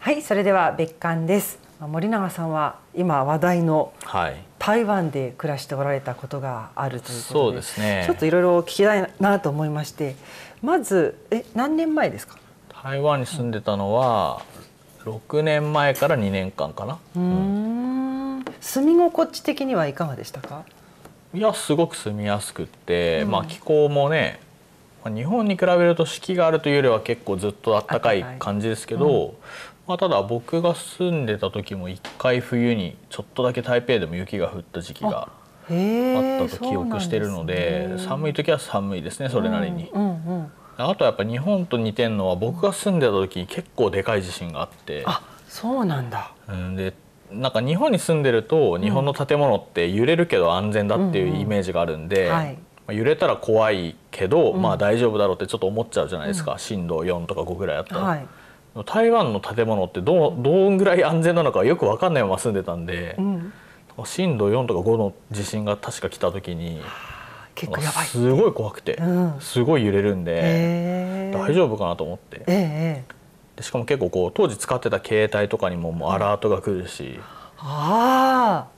はいそれでは別館です森永さんは今話題の台湾で暮らしておられたことがあるということで,、はい、ですね、ちょっといろいろ聞きたいなと思いましてまずえ何年前ですか台湾に住んでたのは六年前から二年間かな。うん、住み心地的にはいかがでしたかいやすごく住みやすくって、うん、まあ、気候もね日本に比べると四季があるというよりは結構ずっと暖かい感じですけど、まあ、ただ僕が住んでた時も1回冬にちょっとだけ台北でも雪が降った時期があったと記憶してるので、ね、寒い時は寒いですねそれなりに。うんうんうん、あとやっぱ日本と似てるのは僕が住んでた時結構でかい地震があって。あそうなんだ、うん、でなんか日本に住んでると日本の建物って揺れるけど安全だっていうイメージがあるんで、うんうんはい揺れたら怖いけど、うん、まあ大丈夫だろうってちょっと思っちゃうじゃないですか、うん、震度4とか5ぐらいあったら、はい、台湾の建物ってどうどんぐらい安全なのかよく分かんないまま住んでたんで、うん、震度4とか5の地震が確か来た時に。結構やばいすごい怖くて、うん、すごい揺れるんで大丈夫かなと思って、えー、しかも結構こう当時使ってた携帯とかにももうアラートが来るし、あ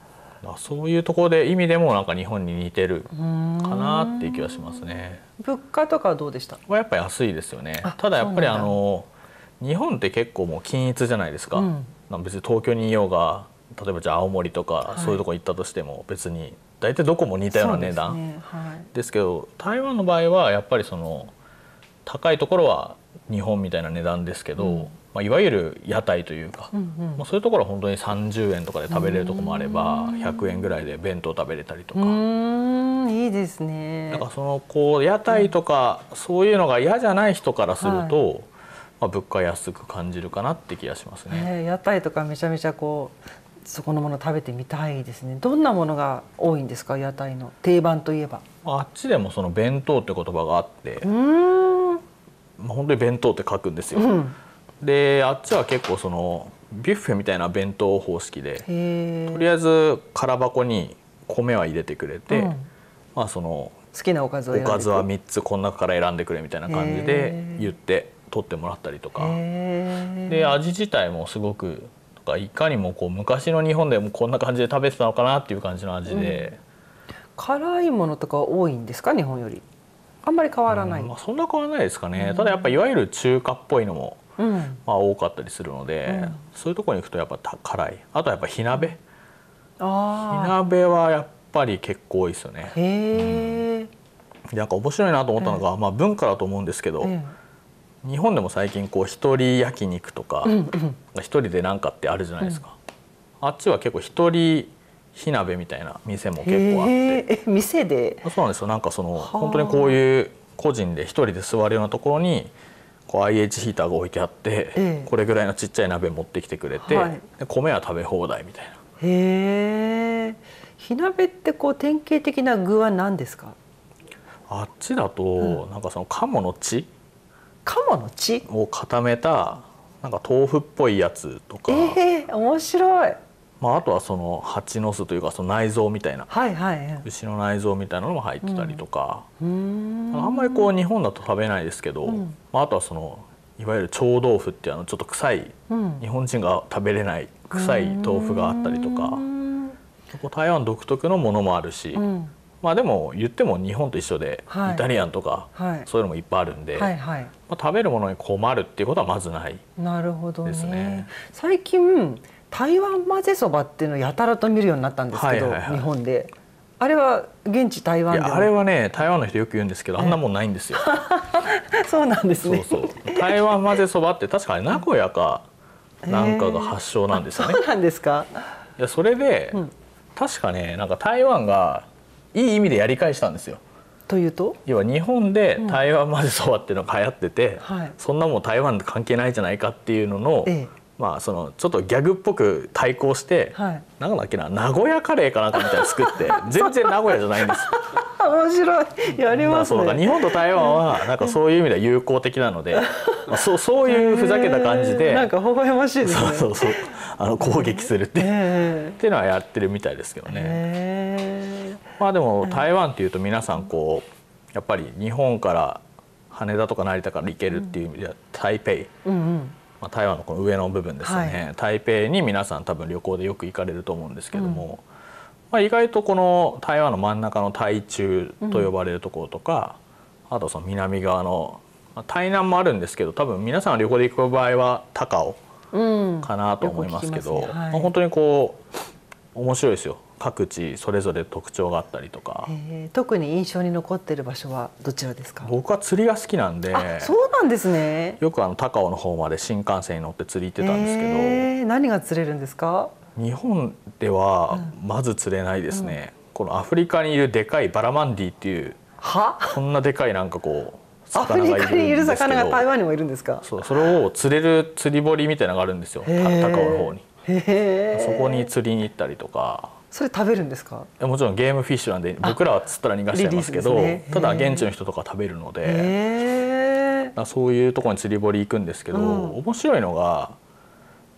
あそういうところで意味でもなんか日本に似てるかなっていう気はしますね。物価とかどうでした？はやっぱり安いですよね。ただやっぱりあの。あ日本って結構もう均一じゃないですか、うん、別に東京にいようが例えばじゃあ青森とかそういうとこ行ったとしても別に大体どこも似たような値段です、ねはい、ですけど台湾の場合はやっぱりその高いところは日本みたいな値段ですけど、うん、まあ、いわゆる屋台というか、うんうん、まあ、そういうところは本当に30円とかで食べれるとこもあれば100円ぐらいで弁当食べれたりとか。いいですねなんかそのこう屋台とかそういうのが嫌じゃない人からすると、はいまあ、物価安く感じるかなって気がしますね。屋台とかめちゃめちゃこうそこのもの食べてみたいですねどんなものが多いんですか屋台の定番といえばあっちでもその弁当って言葉があってうんまあ本当に弁当って書くんですよ、うん、であっちは結構そのビュッフェみたいな弁当方式でとりあえず空箱に米は入れてくれて、うん、まあその好きなおかずをおかずは三つこの中から選んでくれみたいな感じで言って撮ってもらったりとかで味自体もすごくかいかにもこう昔の日本でもこんな感じで食べてたのかなっていう感じの味で、うん、辛いものとか多いんですか日本よりあんまり変わらない、うん、まあ、そんな変わらないですかね、うん、ただやっぱいわゆる中華っぽいのも、まあ、多かったりするので、そういうとこに行くとやっぱ辛いあとやっぱ火鍋、火鍋はやっぱり結構多いですよねへえ、うん、なんか面白いなと思ったのが、まあ、文化だと思うんですけど、日本でも最近こう一人焼肉とか一人で何かってあるじゃないですか、あっちは結構一人火鍋みたいな店も結構あって店でそうなんですよなんかその本当にこういう個人で一人で座るようなところにこう IH ヒーターが置いてあって、これぐらいのちっちゃい鍋持ってきてくれて、米は食べ放題みたいなへえ火鍋ってこう典型的な具は何ですかあっちだと、うん、なんかその鴨の血鴨の血を固めたなんか豆腐っぽいやつとか、えー、面白い、まあ、あとはその蜂の巣というかその内臓みたいな、はいはい、牛の内臓みたいなのも入ってたりとか、うん、あんまりこう日本だと食べないですけど、うん、まあ、あとはそのいわゆる超豆腐っていうあのちょっと臭い、うん、日本人が食べれない臭い豆腐があったりとか、台湾独特のものもあるし。うんまあでも言っても日本と一緒で、イタリアンとか、そういうのもいっぱいあるんで、はいはいまあ、食べるものに困るっていうことはまずないですね。なるほどね最近台湾混ぜそばっていうのをやたらと見るようになったんですけど、はいはいはい、日本で。あれは現地台湾あれはね台湾の人よく言うんですけど、あんなもんないんですよ そうなんですねそうそう台湾混ぜそばって確かに名古屋かなんかが発祥なんですよね、えー、そうなんですかいやそれで、うん、確かねなんか台湾がいい意味でやり返したんですよ。というと要は日本で台湾まぜそばっていうのが流行ってて、うんはい、そんなもん台湾と関係ないじゃないかっていうのの、ええ、まあそのちょっとギャグっぽく対抗して、はい、なんだっけな名古屋カレーかなんかみたいな作って 全然名古屋じゃないんです。面白いやります、ね、日本と台湾はなんかそういう意味では友好的なので、まあ、そうそういうふざけた感じで、えー、なんか微笑ましいですね。そうそうそうあの攻撃するって、えー、っていうのはやってるみたいですけどね。えーまあでも台湾っていうと皆さんこうやっぱり日本から羽田とか成田から行けるっていう意味では台北、うんうんまあ、台湾のこの上の部分ですね、はい、台北に皆さん多分旅行でよく行かれると思うんですけども、うん、まあ、意外とこの台湾の真ん中の台中と呼ばれるところとか、うん、あとその南側の、まあ、台南もあるんですけど多分皆さん旅行で行く場合は高尾かなと思いますけど、うんねはい、まあ、本当にこう面白いですよ各地それぞれ特徴があったりとか、えー、特に印象に残っている場所はどちらですか僕は釣りが好きなんでそうなんですねよくあの高尾の方まで新幹線に乗って釣り行ってたんですけど、えー、何が釣れるんですか日本ではまず釣れないですね、うんうん、このアフリカにいるでかいバラマンディっていうはこんなでかいなんかこうアフリカにいる魚が台湾にもいるんですかそうそれを釣れる釣り堀みたいなのがあるんですよ高尾の方にそこに釣りに行ったりとかそれ食べるんですかもちろんゲームフィッシュなんで僕らは釣ったら逃がしちゃいますけど、ね、ただ現地の人とか食べるのでそういうところに釣り堀行くんですけど、うん、面白いのが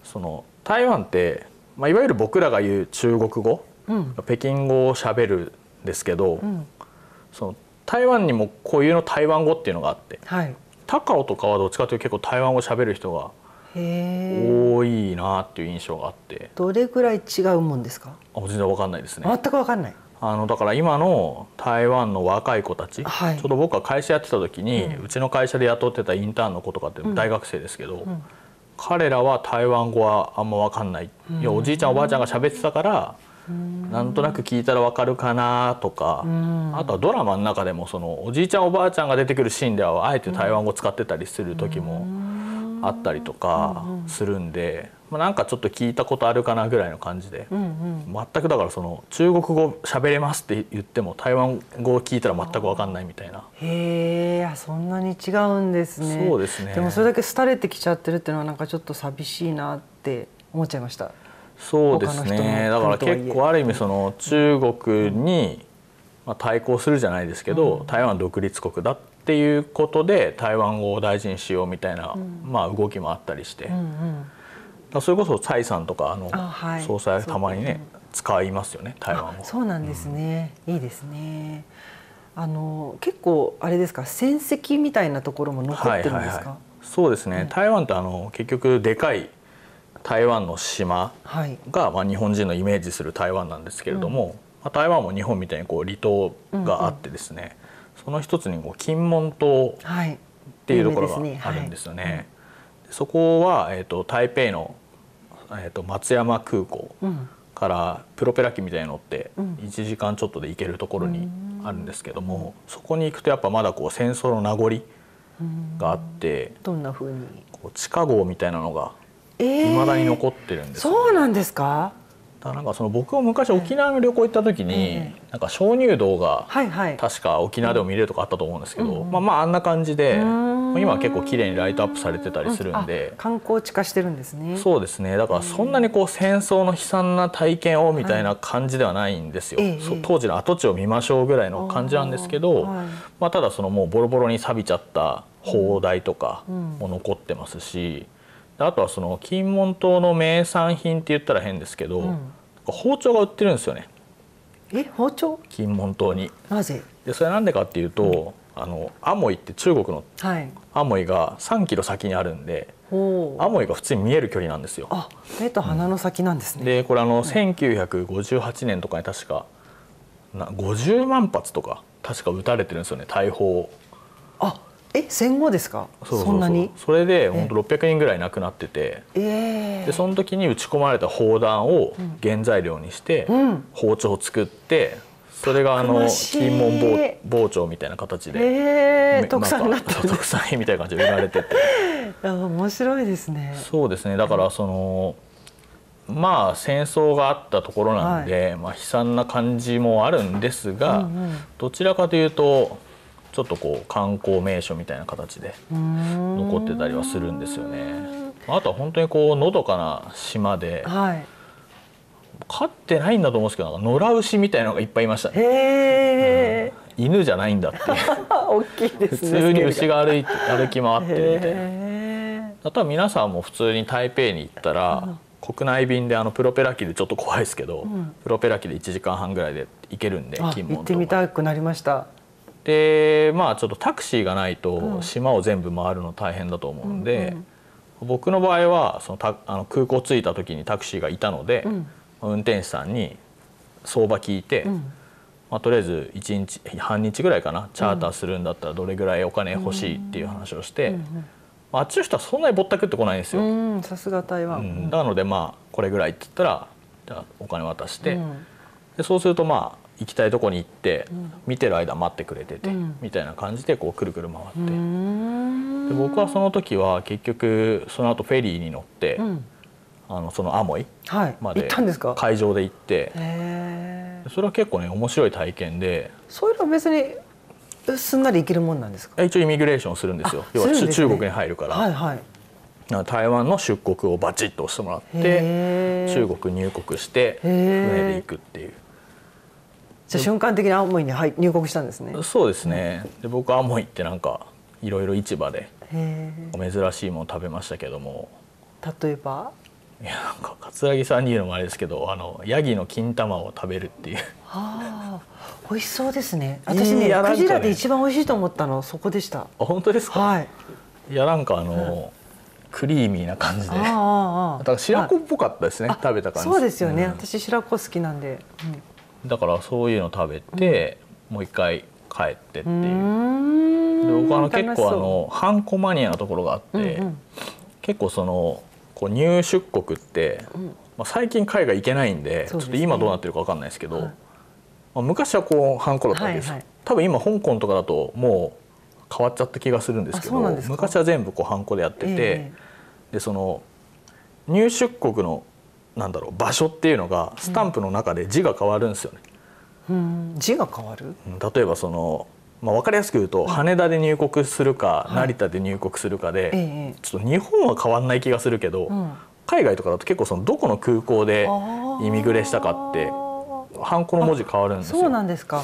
その台湾って、まあ、いわゆる僕らが言う中国語、うん、北京語をしゃべるんですけど、うん、その台湾にも固有の台湾語っていうのがあって、はい、高尾とかはどっちかというと結構台湾語しゃべる人が多いなっていう印象があってどれぐらい違うもんですかあ全然わかんないですね全くわかんないあのだから今の台湾の若い子たち、はい、ちょうど僕は会社やってた時に、うん、うちの会社で雇ってたインターンの子とかって大学生ですけど、うんうん、彼らは台湾語はあんま分かんない,、いやおじいちゃんおばあちゃんが喋ってたから、うん、なんとなく聞いたら分かるかなとか、あとはドラマの中でもそのおじいちゃんおばあちゃんが出てくるシーンではあえて台湾語使ってたりする時もあったりとかするんで、まあ、なんかちょっと聞いたことあるかなぐらいの感じで、全くだからその中国語喋れますって言っても台湾語を聞いたら全く分かんないみたいなへえそんなに違うんですねそうですねでもそれだけ廃れてきちゃってるっていうのはなんかちょっと寂しいなって思っちゃいましたそうですねだから結構ある意味その中国に、まあ、対抗するじゃないですけど、台湾独立国だってっていうことで台湾語を大事にしようみたいな、うん、まあ、動きもあったりして、うんうん、それこそ蔡さんとかあの総裁、たまにね使いますよね台湾語。そうなんですね、うん、いいですねあの結構あれですか戦績みたいなところも残ってるんですか、はいはいはい、そうですね、ね、台湾ってあの結局でかい台湾の島が、はい、まあ、日本人のイメージする台湾なんですけれども、うん、まあ、台湾も日本みたいにこう離島があってですね、うんうんその一つにこう金門島っていうところがあるんですよね。はいねはい、そこは、えーと、台北の、えーと、松山空港からプロペラ機みたいに乗って1時間ちょっとで行けるところにあるんですけども、うん、そこに行くとやっぱまだこう戦争の名残があって、うん、どんな風にこう地下壕みたいなのがいまだに残ってるんです、ねえー、そうなんですかだなんかその僕も昔沖縄の旅行行った時に、なんか鍾乳洞が確か沖縄でも見れるとかあったと思うんですけど、まあまああんな感じで、今は結構綺麗にライトアップされてたりするんで、観光地化してるんですねそうですねだからそんなにこう戦争の悲惨な体験をみたいな感じではないんですよ、当時の跡地を見ましょうぐらいの感じなんですけど、まあ、ただそのもうボロボロに錆びちゃった砲台とかも残ってますし。あとはその金門島の名産品って言ったら変ですけど、うん、包丁が売ってるんですよねえ包丁金門島になぜでそれなんでかっていうと、うん、あのアモイって中国のアモイが3キロ先にあるんで、はい、アモイが普通に見える距離なんですよあ目と鼻の先なんですね、うん、でこれあの1958年とかに確かな50万発とか確か撃たれてるんですよね大砲あえ戦後ですかそうそんなにそれで本当600人ぐらい亡くなってて、でその時に打ち込まれた砲弾を原材料にして、包丁を作ってそれがあの金門包丁みたいな形で、ええ。特産になった品みたいな感じで売られてて 面白いですねそうですねだからその、まあ戦争があったところなんで、はい、まあ、悲惨な感じもあるんですが、うんうん、どちらかというとちょっとこう観光名所みたいな形で残ってたりはするんですよね。あとは本当にこうのどかな島で、はい、飼ってないんだと思うんですけど野良牛みたいなのがいっぱいいましたね。うん、犬じゃないんだって 大きいです、ね、普通に牛が歩い歩き回ってみたいな。あとは皆さんも普通に台北に行ったら国内便であのプロペラ機でちょっと怖いですけど、うん、プロペラ機で1時間半ぐらいで行けるんで金門行ってみたくなりましたでまあちょっとタクシーがないと島を全部回るの大変だと思うんで、うん、僕の場合はそのたあの空港着いた時にタクシーがいたので、うん、運転手さんに相場聞いて、うん、まあ、とりあえず一日半日ぐらいかなチャーターするんだったらどれぐらいお金欲しいっていう話をして。まあ、あっちの人はそんなにぼったくってこないんですよ。さすが台湾、なのでまあこれぐらいって言ったらじゃお金渡して、でそうするとまあ行きたいとこに行って、見てる間待ってくれてて、みたいな感じでこうくるくる回ってで僕はその時は結局その後フェリーに乗って、あのそのアモイまで会場で行って、それは結構ね面白い体験でそういのは別にすんなり行けるもんなんですか一応イミグレーションするんですよ要は、ね、中国に入るから、はいはい、台湾の出国をバチッと押してもらって中国入国して船で行くっていうじゃ瞬間的に青森に入国したんですねそうですねで僕青森ってなんかいろいろ市場で珍しいもの食べましたけども例えばいやなんか桂木さんに言うのもあれですけどあのヤギの金玉を食べるっていうああ美味しそうですね私ねクジラで一番美味しいと思ったのそこでしたあ本当ですか、はい、いやなんかあの、クリーミーな感じであああ白子っぽかったですね、食べた感じそうですよね、私白子好きなんで、うんだからそういうの食べて、もう一回帰ってっていうで僕はあの結構あのハンコマニアなところがあって、うんうん、結構そのこう入出国って、うん、まあ、最近海外行けないんで、ね、ちょっと今どうなってるか分かんないですけど、はい、まあ、昔はこうハンコだったわけです、はいはい、多分今香港とかだともう変わっちゃった気がするんですけど昔は全部こうハンコでやってて、えー、でその入出国のなんだろう場所っていうのがスタンプの中で字が変わるんですよね。うん、字が変わる例えばその、まあ、分かりやすく言うと羽田で入国するか、成田で入国するかで、はい、ちょっと日本は変わんない気がするけど、うん、海外とかだと結構そのどこの空港でイミグレしたかってハンコの文字変わるんですよ。そうなんですか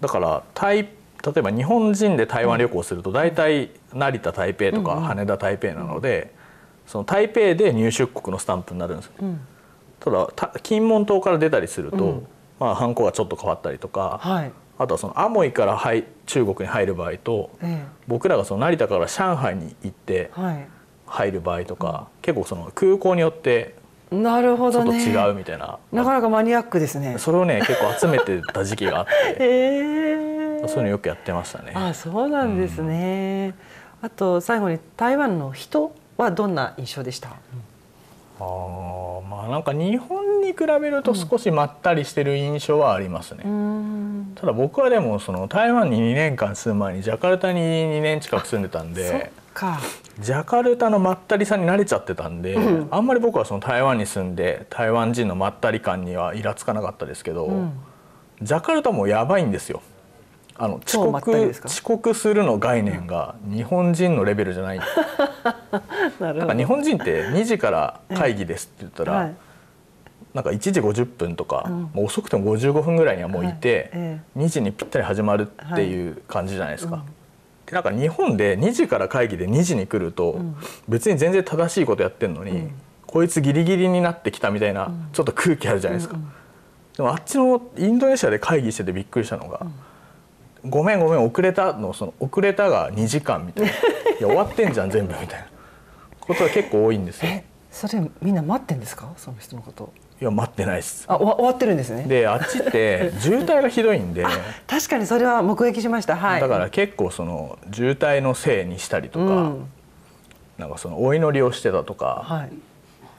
だからタイ例えば日本人で台湾旅行すると大体成田台北とか羽田台北なので、うんうん、その台北で入出国のスタンプになるんですよ、うんただ金門島から出たりすると、うん、まあ、ハンコがちょっと変わったりとか、はい、あとはそのアモイから中国に入る場合と、うん、僕らがその成田から上海に行って入る場合とか、はい、結構その空港によってなるほど、ね、ちょっと違うみたいななかなかマニアックですねそれをね結構集めてた時期があって、えー、そういうのよくやってましたねあそうなんですね、うん、あと最後に台湾の人はどんな印象でした、うんあまあなんか日本に比べると少しまったりしてる印象はありますね、うん、ただ僕はでもその台湾に2年間住む前にジャカルタに2年近く住んでたんでジャカルタのまったりさに慣れちゃってたんで、うん、あんまり僕はその台湾に住んで台湾人のまったり感にはイラつかなかったですけど、うん、ジャカルタもやばいんですよあの遅刻遅刻するの概念が日本人のレベルじゃない ななんか日本人って2時から会議ですって言ったら、はい、なんか1時50分とか、うん、もう遅くても55分ぐらいにはもういて、はい2時にぴったり始まるっていう感じじゃないですか。はいうんなんか日本で2時から会議で2時に来ると、別に全然正しいことやってんのに、うん、こいつギリギリになってきたみたいな、ちょっと空気あるじゃないですか、うんうん、でもあっちのインドネシアで会議しててびっくりしたのが、うん「ごめんごめん遅れた」のその「遅れた」が2時間みたいな「いや終わってんじゃん全部」みたいなことが結構多いんですよ。それみんな待ってんですかその人のこといや待ってないですあ終わってるんですねであっちって渋滞がひどいんで 確かにそれは目撃しました、はい、だから結構その渋滞のせいにしたりとか、うん、なんかそのお祈りをしてたとか、はい、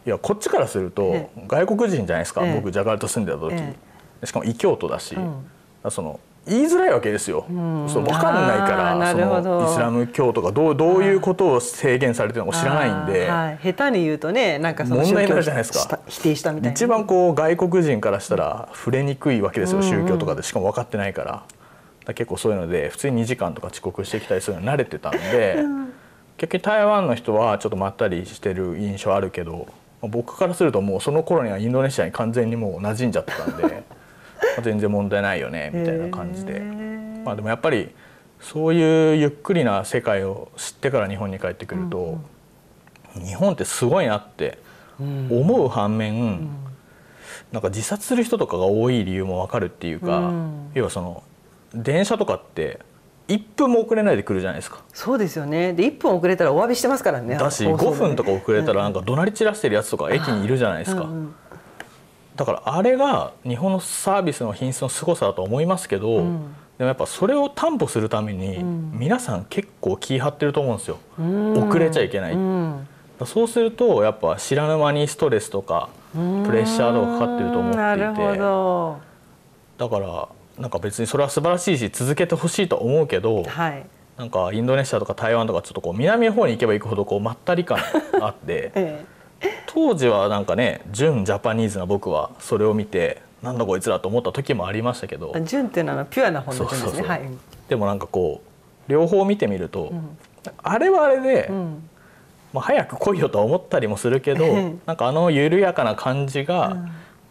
いやこっちからすると外国人じゃないですか、ええ、僕ジャカルタ住んでた時、え、しかも異教徒だし、うん、その言いづらいわけですよ、うん、そう分かんないからそのイスラム教とかどうどういうことを制限されてるのか知らないんで、はい、下手に言うとねなんかその問題になるじゃないですか否定したみたいな一番こう外国人からしたら触れにくいわけですよ宗教とかでしかも分かってないから。から結構そういうので普通に2時間とか遅刻してきたりするの慣れてたんで、結局台湾の人はちょっとまったりしてる印象あるけど僕からするともうその頃にはインドネシアに完全にもう馴染んじゃってたんで。あ、全然問題ないよねみたいな感じで、まあ、でもやっぱりそういうゆっくりな世界を知ってから日本に帰ってくると、うんうん、日本ってすごいなって思う反面、うん、なんか自殺する人とかが多い理由もわかるっていうか、うん、要はその電車とかって1分も遅れないで来るじゃないですかそうですよねで1分遅れたらお詫びしてますからねだし、5分とか遅れたらなんか怒鳴り散らしてるやつとか駅にいるじゃないですか。うんだからあれが日本のサービスの品質のすごさだと思いますけど、うん、でもやっぱそれを担保するために皆さん結構気張ってると思うんですよ、うん、遅れちゃいけない、うん、そうするとやっぱ知らぬ間にストレスとかプレッシャーとかかかってると思っていてだからなんか別にそれは素晴らしいし続けてほしいと思うけど、はい、なんかインドネシアとか台湾とかちょっとこう南の方に行けば行くほどこうまったり感があって。ええ当時はなんかね純ジャパニーズな僕はそれを見てなんだこいつらと思った時もありましたけど純っていうのはピュアな本ですねはい、でもなんかこう両方見てみると、うん、あれはあれで、うん、まあ、早く来いよとは思ったりもするけど、なんかあの緩やかな感じが、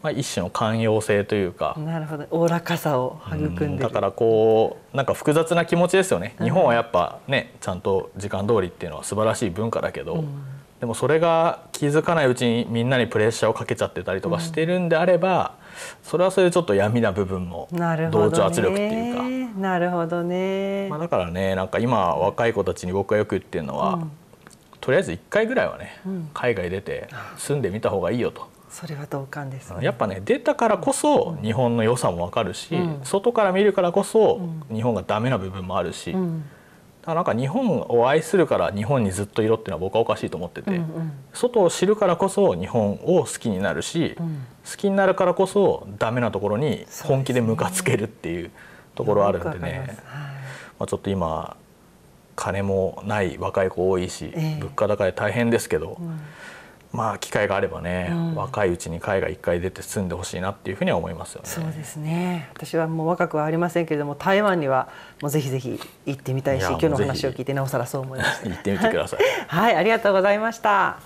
まあ、一種の寛容性というかなるほどおおらかさを育んでだからこうなんか複雑な気持ちですよね、日本はやっぱねちゃんと時間通りっていうのは素晴らしい文化だけど。でもそれが気づかないうちにみんなにプレッシャーをかけちゃってたりとかしてるんであれば、うん、それはそれでちょっと闇な部分も同調圧力っていうかなるほどね、まあ、だからねなんか今若い子たちに僕がよく言ってるのは、うん、とりあえず1回ぐらいはね、うん、海外出て住んでみた方がいいよと。それは同感です、ね、やっぱね出たからこそ日本の良さも分かるし、外から見るからこそ日本がダメな部分もあるし。あなんか日本を愛するから日本にずっといろっていうのは僕はおかしいと思ってて、うんうん、外を知るからこそ日本を好きになるし、うん、好きになるからこそダメなところに本気でムカつけるっていうところあるんでね、ね、まあ、ちょっと今金もない若い子多いし、えー、物価高で大変ですけど。うんまあ機会があればね、うん、若いうちに海外一回出て住んでほしいなっていうふうには思いますよね。そうですね。私はもう若くはありませんけれども、台湾にはもうぜひぜひ行ってみたいし、い今日の話を聞いてなおさらそう思います。行ってみてください。はい、ありがとうございました。